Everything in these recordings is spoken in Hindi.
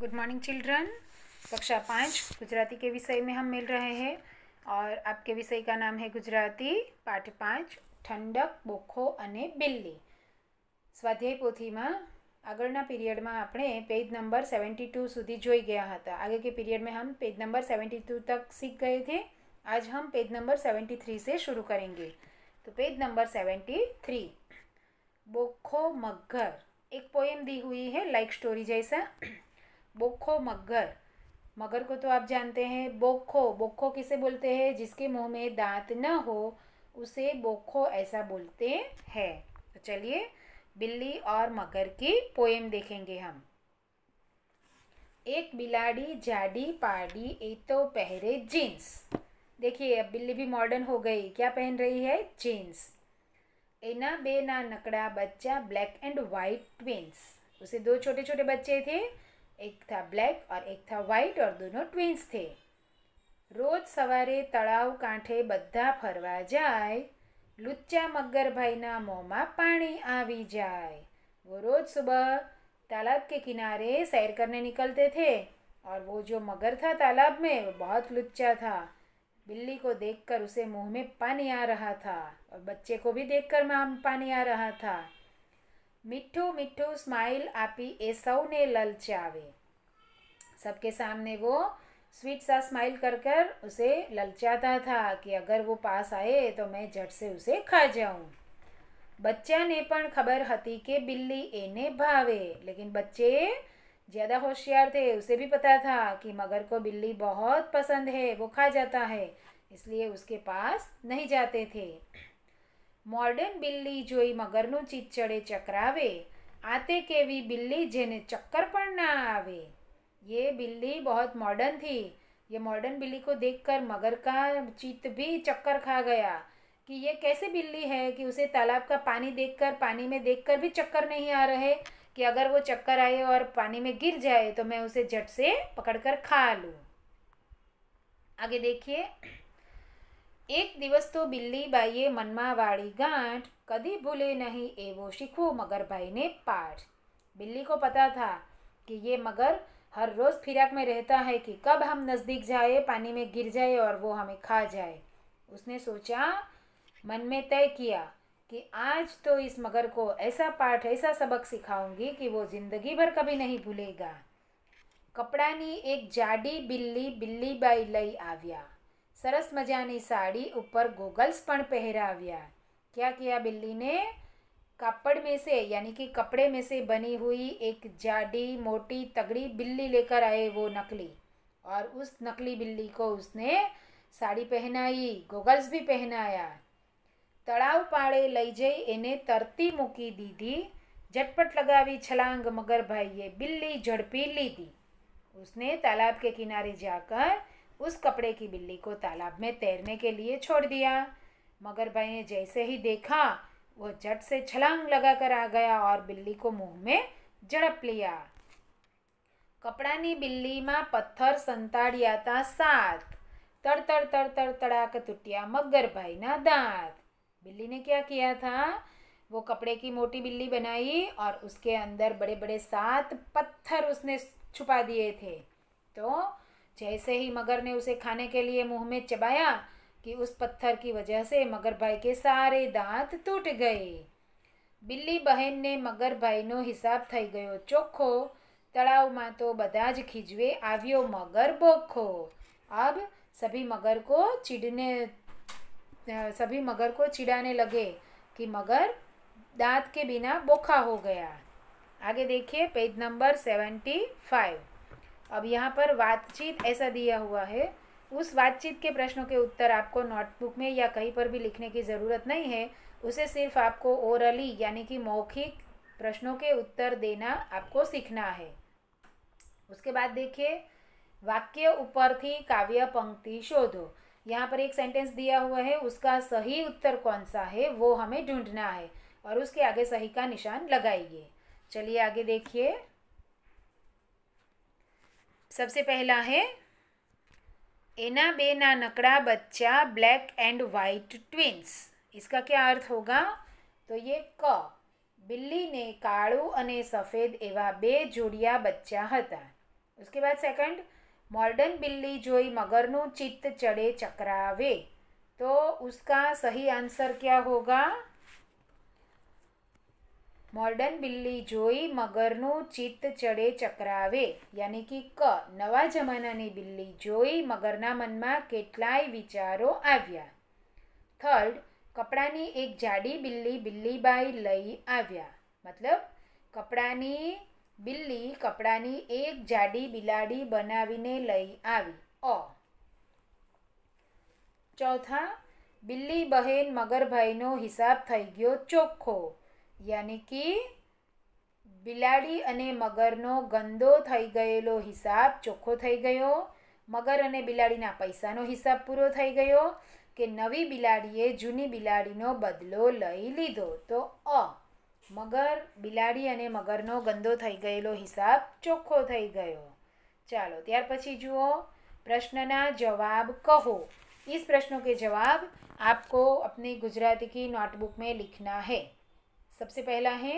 गुड मॉर्निंग चिल्ड्रन कक्षा पाँच गुजराती के विषय में हम मिल रहे हैं और आपके विषय का नाम है गुजराती पाठ पाँच ठंडक बोखो अने बिल्ली स्वाध्याय पोथी में आगना पीरियड में अपने पेज नंबर सेवेंटी टू सुधी જોઈ गया था आगे के पीरियड में हम पेज नंबर सेवेंटी टू तक सीख गए थे आज हम पेज नंबर सेवेंटी थ्री से शुरू करेंगे तो पेज नंबर सेवेंटी थ्री बोखो मग्घर एक पोएम दी हुई है लाइक स्टोरी जैसा बोखो मगर मगर को तो आप जानते हैं बोखो बोखो किसे बोलते हैं जिसके मुंह में दांत न हो उसे बोखो ऐसा बोलते हैं तो चलिए बिल्ली और मगर की पोएम देखेंगे हम एक बिलाड़ी जाडी पाड़ी ए तो पहरे जीन्स देखिए अब बिल्ली भी मॉडर्न हो गई क्या पहन रही है जीन्स एना बेना नकड़ा बच्चा ब्लैक एंड वाइट ट्विंस उसे दो छोटे छोटे बच्चे थे एक था ब्लैक और एक था व्हाइट और दोनों ट्विन्स थे रोज़ सवारे तलाव कांठे તળાવ फरवा जाए लुच्चा मगर લુચ્ચા મગરભાઈના મોંમાં पानी આવી जाए वो रोज़ सुबह तालाब के किनारे सैर करने निकलते थे और वो जो मगर था तालाब में वो बहुत लुच्चा था बिल्ली को देखकर उसे मुंह में पानी आ रहा था और बच्चे को भी देखकर कर पानी आ रहा था મીઠું स्माइल आपी ए सौ ने ललचावे सबके सामने वो स्वीट सा स्माइल कर कर उसे ललचाता था कि अगर वो पास आए तो मैं झट से उसे खा जाऊं बच्चा ने पण खबर हती के बिल्ली एने भावे लेकिन बच्चे ज़्यादा होशियार थे उसे भी पता था कि मगर को बिल्ली बहुत पसंद है वो खा जाता है इसलिए उसके पास नहीं जाते थे મોર્ડન બિલ્લી જોઈ મગરનું ચીચડે ચકરાવે આતે કેવી બિલ્લી જેને चक्कर પણ ना आवे ये बिल्ली बहुत मॉडर्न थी ये मॉडर्न बिल्ली को देखकर मगर का चित भी चक्कर खा गया कि ये कैसे बिल्ली है कि उसे तालाब का पानी देखकर पानी में देखकर भी चक्कर नहीं आ रहे कि अगर वो चक्कर आए और पानी में गिर जाए तो मैं उसे झट से पकड़कर खा लूँ आगे देखिए एक तो बिल्ली તો બિલ્લીબાઈએ मनमा वाली गांठ कभी भूले नहीं ए वो मगर भाई ने पाठ बिल्ली को पता था कि ये मगर हर रोज़ फिराक में रहता है कि कब हम नज़दीक जाए पानी में गिर जाए और वो हमें खा जाए उसने सोचा मन में तय किया कि आज तो इस मगर को ऐसा पाठ ऐसा सबक सिखाऊंगी कि वो ज़िंदगी भर कभी नहीं भूलेगा कपड़ा जाडी बिल्ली बिल्ली बाई लई आ गया સરસ મજાની સાડી ઉપર ગોગલ્સ પણ પહેરાવ્યા क्या किया बिल्ली ने कापड़ में से यानी कि कपड़े में से बनी हुई एक जाडी मोटी तगड़ी बिल्ली लेकर आए वो नकली और उस नकली बिल्ली को उसने साड़ी पहनाई गोगल्स भी पहनाया पाड़े लई जाए इन्हें तरती લઈ दी थी झटपट लगा દીધી छलांग मगर भाई ये बिल्ली झड़पी ली थी उसने तालाब के किनारे जाकर उस कपड़े की बिल्ली को तालाब में तैरने के लिए छोड़ दिया मगर भाई ने जैसे ही देखा वो झट से छलांग लगाकर आ गया और बिल्ली को मुंह में जड़प लिया बिल्ली पत्थर संताड़िया सात तड़ तड़ तड़ तड़ तड़ा कर टूटिया मगर भाई ना दांत बिल्ली ने क्या किया था वो कपड़े की मोटी बिल्ली बनाई और उसके अंदर बड़े बड़े सात पत्थर उसने छुपा दिए थे तो जैसे ही मगर ने उसे खाने के लिए मुंह में चबाया कि उस पत्थर की वजह से मगर भाई के सारे दांत टूट गए बिल्ली बहन मगर भाई नो हिसाब थी गयो चोखो तलाव में तो बदाज खिजवे आवियो मगर बोखो अब सभी मगर को चिढ़ने सभी मगर को चिढ़ाने लगे कि मगर दांत के बिना बोखा हो गया आगे देखिए पेज नंबर सेवेंटी फाइव अब यहाँ पर बातचीत ऐसा दिया हुआ है उस बातचीत के प्रश्नों के उत्तर आपको नोटबुक में या कहीं पर भी लिखने की ज़रूरत नहीं है उसे सिर्फ आपको ओरली यानी कि मौखिक प्रश्नों के उत्तर देना आपको सीखना है उसके बाद देखिए वाक्य ऊपर थी काव्य पंक्ति शोधो यहाँ पर एक सेंटेंस दिया हुआ है उसका सही उत्तर कौन सा है वो हमें ढूंढना है और उसके आगे सही का निशान लगाइए चलिए आगे देखिए सबसे पहला है एना बेना नकड़ा बच्चा ब्लैक एंड व्हाइट ट्विन्स इसका क्या अर्थ होगा तो ये क बिल्ली ने काड़ू अने सफेद एवं बे जोड़िया बच्चा हता उसके बाद सेकंड मॉडर्न बिल्ली जोई मगरन चित्त चढ़े चक्रावे तो उसका सही आंसर क्या होगा મોર્ડન બિલ્લી જોઈ મગરનું ચિત્ત ચડે ચકરાવે યાની કે ક નવા જમાનાની બિલ્લી જોઈ મગરના મનમાં કેટલાય વિચારો આવ્યા થર્ડ કપડાની એક જાડી બિલ્લી બિલ્લીબાઈ લઈ આવ્યા મતલબ કપડાની બિલ્લી કપડાની એક જાડી બિલાડી બનાવીને લઈ આવી અ ચોથા બિલ્લી બહેન મગરભાઈનો હિસાબ થઈ ગયો ચોખ્ખો યાની કે બિલાડી અને મગરનો ગંદો થઈ ગયેલો હિસાબ ચોખ્ખો થઈ ગયો મગર અને બિલાડીના પૈસાનો હિસાબ પૂરો થઈ ગયો કે નવી બિલાડીએ જૂની બિલાડીનો બદલો લઈ લીધો તો અ મગર બિલાડી અને મગરનો ગંદો થઈ ગયેલો હિસાબ ચોખ્ખો થઈ ગયો ચાલો ત્યાર પછી જુઓ પ્રશ્નના જવાબ કહો इस પ્રશ્નો કે જવાબ आपको अपनी ગુજરાતી કી नोटबुक में लिखना है સબસે પહેલાં હે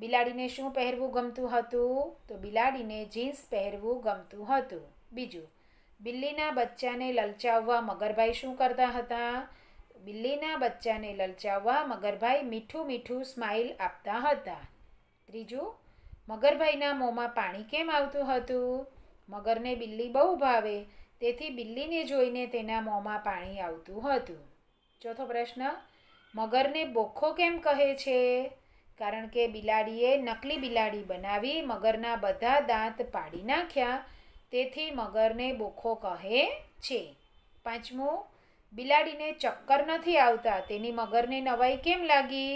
બિલાડીને શું પહેરવું ગમતું હતું તો બિલાડીને જીન્સ પહેરવું ગમતું હતું બીજું બિલ્લીના બચ્ચાને લલચાવવા મગરભાઈ શું કરતા હતા બિલ્લીના બચ્ચાને લલચાવવા મગરભાઈ મીઠું મીઠું સ્માઇલ આપતા હતા ત્રીજું મગરભાઈના મોંમાં પાણી કેમ આવતું હતું મગરને બિલ્લી બહુ ભાવે તેથી બિલ્લીને જોઈને તેના મોંમાં પાણી આવતું હતું ચોથો પ્રશ્ન મગરને બોખો કેમ કહે છે કારણ કે બિલાડીએ નકલી બિલાડી બનાવી મગરના બધા દાંત પાડી નાખ્યા તેથી મગરને બોખો કહે છે પાંચમું બિલાડીને ચક્કર નથી આવતા તેની મગરને નવાઈ કેમ લાગી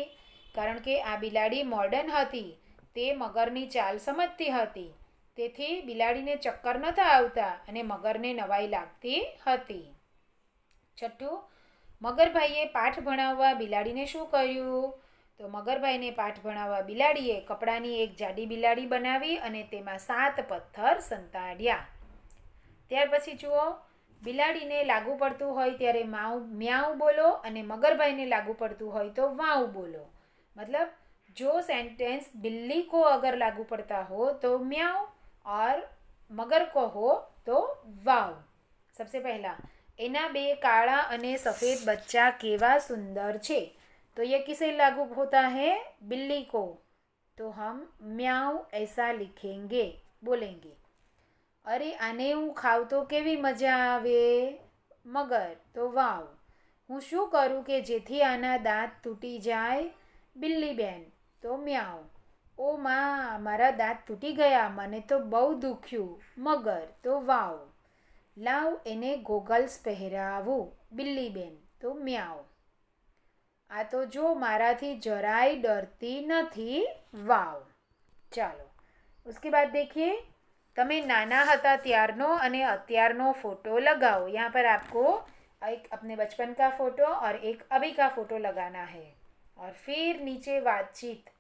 કારણ કે આ બિલાડી મોર્ડન હતી તે મગરની ચાલ સમજતી હતી તેથી બિલાડીને ચક્કર નથી આવતા અને મગરને નવાઈ લાગતી હતી છઠ્ઠું મગરભાઈએ પાઠ ભણાવવા બિલાડીને શું કર્યું તો મગરભાઈને પાઠ ભણાવવા બિલાડીએ કપડાની એક જાડી બિલાડી બનાવી અને તેમાં સાત પથ્થર સંતાડ્યા ત્યાર પછી જુઓ બિલાડીને લાગુ પડતું હોય ત્યારે માઉ મ્યાઉ બોલો અને મગરભાઈને લાગુ પડતું હોય તો વાઉ બોલો મતલબ જો સેન્ટેન્સ બિલ્લી કો અગર લાગુ પડતા હો તો મ્યાઉ ઓર મગર को हो तो वाव सबसे पहला એના બે કાળા અને સફેદ બચ્ચા કેવા સુંદર છે તો यह કિસે લાગુ હોતા હૈ બિલ્લી કો તો હમ म्याऊ એસા लिखेंगे बोलेंगे અરે આને હું ખાવ તો કેવી મજા આવે મગર તો વાવ હું શું કરું કે જેથી આના દાંત તૂટી જાય બિલ્લી બેન તો મ્યાઉ ઓ માં મારા દાંત તૂટી ગયા મને તો બહુ દુખ્યું મગર તો વાવ एने લાવ એને ગોગલ્સ પહેરાવું બિલ્લીબેન તો મ્યાઓ આ તો જો મારાથી જરાય ડરતી નથી वाव चलो उसके बाद देखिए તમે નાના હતા ત્યારનો अने અત્યારનો फ़ोटो लगाओ यहाँ पर आपको एक अपने बचपन का फ़ोटो और एक अभी का फ़ोटो लगाना है और फिर नीचे बातचीत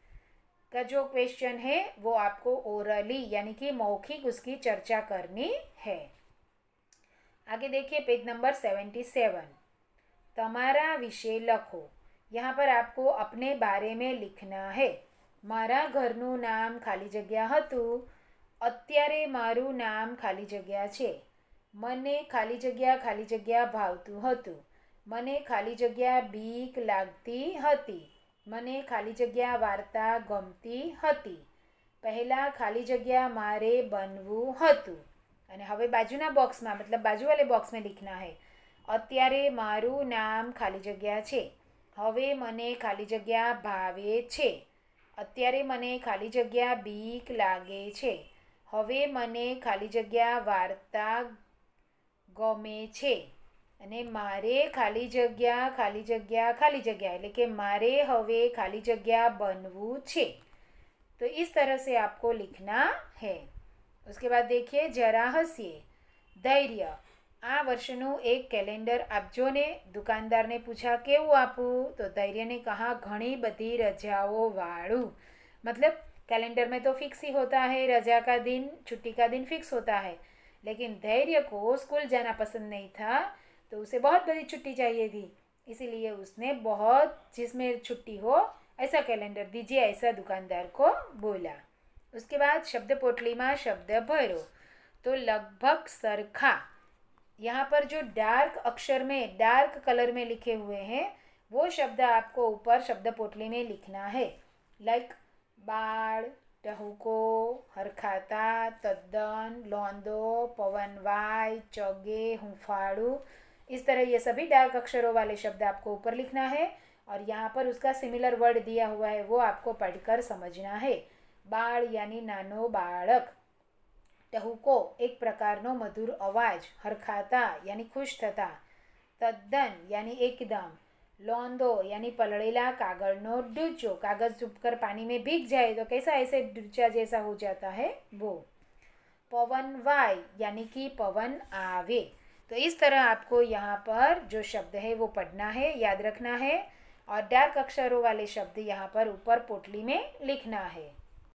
का जो क्वेश्चन है वो आपको ओरली यानी कि मौखिक उसकी चर्चा करनी है आगे देखिए पेज नंबर 77 तुम्हारा विषय लिखो यहां पर आपको अपने बारे में लिखना है मेरा घर નું નામ ખાલી જગ્યા હતું અત્યારે મારું નામ ખાલી જગ્યા છે મને ખાલી જગ્યા ખાલી જગ્યા ભાવતું હતું મને ખાલી જગ્યા બીક લાગતી હતી મને ખાલી જગ્યા વાર્તા ગમતી હતી पहिला ખાલી જગ્યા મારે બનવું હતું અને હવે બાજુના બોક્સમાં મતલબ બાજુ બોક્સમાં લીખના હે અત્યારે મારું નામ ખાલી જગ્યા છે હવે મને ખાલી જગ્યા ભાવે છે અત્યારે મને ખાલી જગ્યા બીક લાગે છે હવે મને ખાલી જગ્યા વાર્તા ગમે છે અને મારે ખાલી જગ્યા ખાલી જગ્યા ખાલી જગ્યા એટલે કે મારે હવે ખાલી જગ્યા બનવું છે તો इस तरह से आपको लिखना है उसके बाद देखिए જરા હસીએ ધૈર્ય આ વર્ષનું એક ने दुकानदार ने पूछा केव आप तो धैर्य ने कहा घनी बधी रजाओ વાળું मतलब कैलेंडर में तो फिक्स ही होता है रजा का दिन छुट्टी का दिन फिक्स होता है लेकिन धैर्य को स्कूल जाना पसंद नहीं था तो उसे बहुत बड़ी छुट्टी चाहिए थी इसीलिए उसने बहुत जिसमें छुट्टी हो ऐसा कैलेंडर दीजिए ऐसा दुकानदार को बोला उसके बाद शब्द पोटलीमा शब्द भरो तो लगभग सरखा यहाँ पर जो डार्क अक्षर में डार्क कलर में लिखे हुए हैं वो शब्द आपको ऊपर शब्द पोटली में लिखना है लाइक बाढ़ टहुको हरखाता तद्दन लौंदो पवनवाय चौगे हुफाड़ू इस तरह ये सभी डार्क अक्षरों वाले शब्द आपको ऊपर लिखना है और यहाँ पर उसका सिमिलर वर्ड दिया हुआ है वो आपको पढ़कर समझना है બાળ યાની નાનો બાળક ટહુકો એક પ્રકારનો मधुर અવાજ हरखाता યાની खुश થતા તદ્દન यानी એકદમ लौंदो यानी पलड़ेला कागड़ नो डूचो कागज कर पानी में भीग जाए तो कैसा ऐसे डूचा जैसा हो जाता है वो पवन वाय यानी कि पवन आवे तो इस तरह आपको यहाँ पर जो शब्द है वो पढ़ना है याद रखना है और डार्क अक्षरों वाले शब्द यहाँ पर ऊपर पोटली में लिखना है